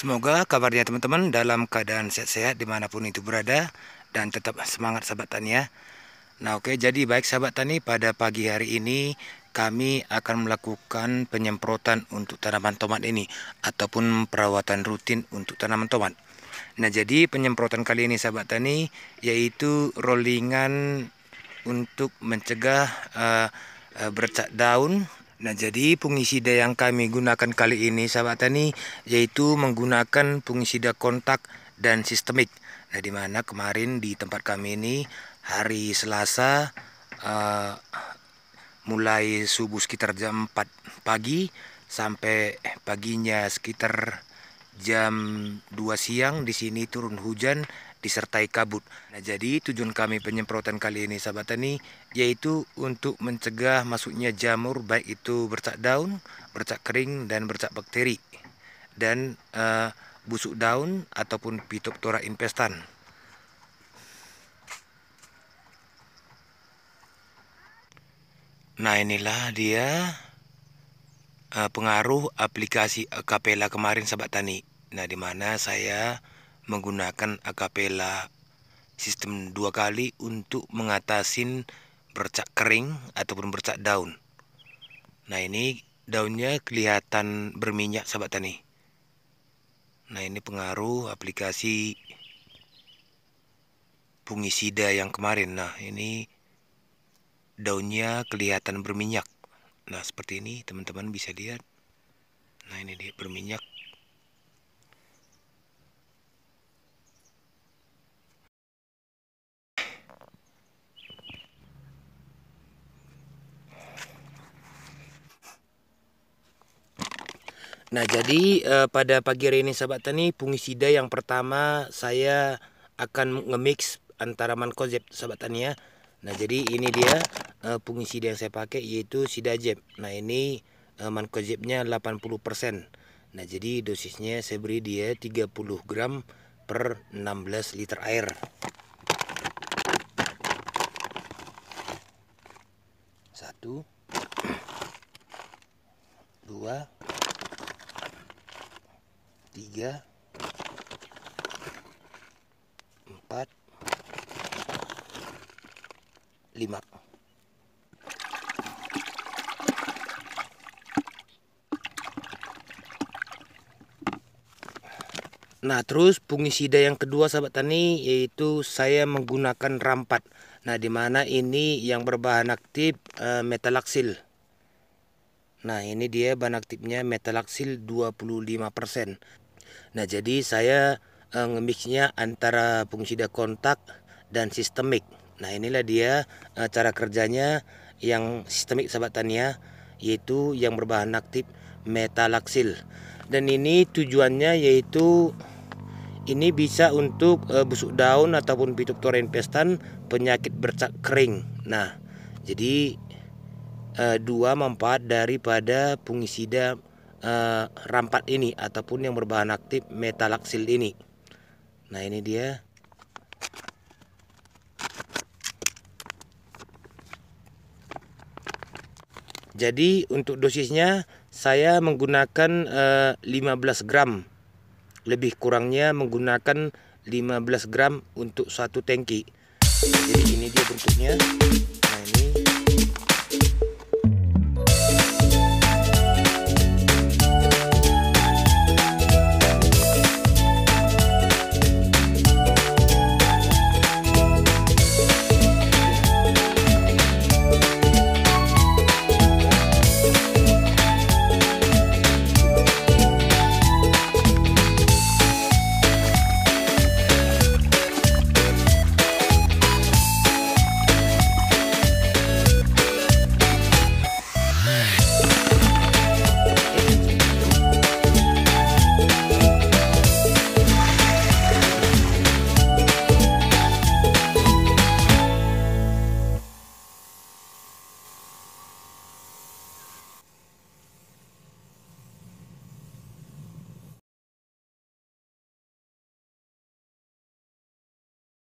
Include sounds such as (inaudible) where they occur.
Semoga kabarnya teman-teman dalam keadaan sehat-sehat dimanapun itu berada dan tetap semangat sahabat tani ya. Nah oke jadi baik sahabat tani pada pagi hari ini kami akan melakukan penyemprotan untuk tanaman tomat ini ataupun perawatan rutin untuk tanaman tomat. Nah jadi penyemprotan kali ini sahabat tani yaitu rollingan untuk mencegah uh, bercak daun Nah jadi fungisida yang kami gunakan kali ini sahabat tani yaitu menggunakan fungisida kontak dan sistemik. Nah di mana kemarin di tempat kami ini hari Selasa uh, mulai subuh sekitar jam 4 pagi sampai paginya sekitar jam 2 siang di sini turun hujan disertai kabut. Nah, jadi tujuan kami penyemprotan kali ini sahabat tani yaitu untuk mencegah masuknya jamur baik itu bercak daun, bercak kering dan bercak bakteri dan uh, busuk daun ataupun tora infestan. Nah, inilah dia uh, pengaruh aplikasi kapela kemarin sahabat tani. Nah, di mana saya menggunakan akapela sistem dua kali untuk mengatasin bercak kering ataupun bercak daun. Nah, ini daunnya kelihatan berminyak sahabat tani. Nah, ini pengaruh aplikasi fungisida yang kemarin. Nah, ini daunnya kelihatan berminyak. Nah, seperti ini teman-teman bisa lihat. Nah, ini dia berminyak. Nah, jadi uh, pada pagi hari ini sahabat tani fungisida yang pertama saya akan nge-mix antara mankoseb sahabat tani ya. Nah, jadi ini dia uh, eh, fungisida yang saya pakai yaitu sidajeb. Nah, ini uh, mankosebnya 80%. Nah, jadi dosisnya saya beri dia 30 gram per 16 liter air. Satu, (clears throat) dua, tiga empat lima Nah terus fungisida yang kedua sahabat tani yaitu saya menggunakan rampat Nah dimana ini yang berbahan aktif e, metalaksil Nah ini dia bahan aktifnya metalaksil 25% Nah jadi saya uh, ngemixnya antara fungisida kontak dan sistemik. Nah inilah dia uh, cara kerjanya yang sistemik sahabat tania yaitu yang berbahan aktif metalaksil. Dan ini tujuannya yaitu ini bisa untuk e, busuk daun ataupun toren pestan penyakit bercak kering. Nah, jadi e, dua manfaat daripada fungisida uh, rampat ini ataupun yang berbahan aktif metalaksil ini. Nah, ini dia. Jadi untuk dosisnya saya menggunakan uh, eh, 15 gram. Lebih kurangnya menggunakan 15 gram untuk satu tangki. Jadi ini dia bentuknya.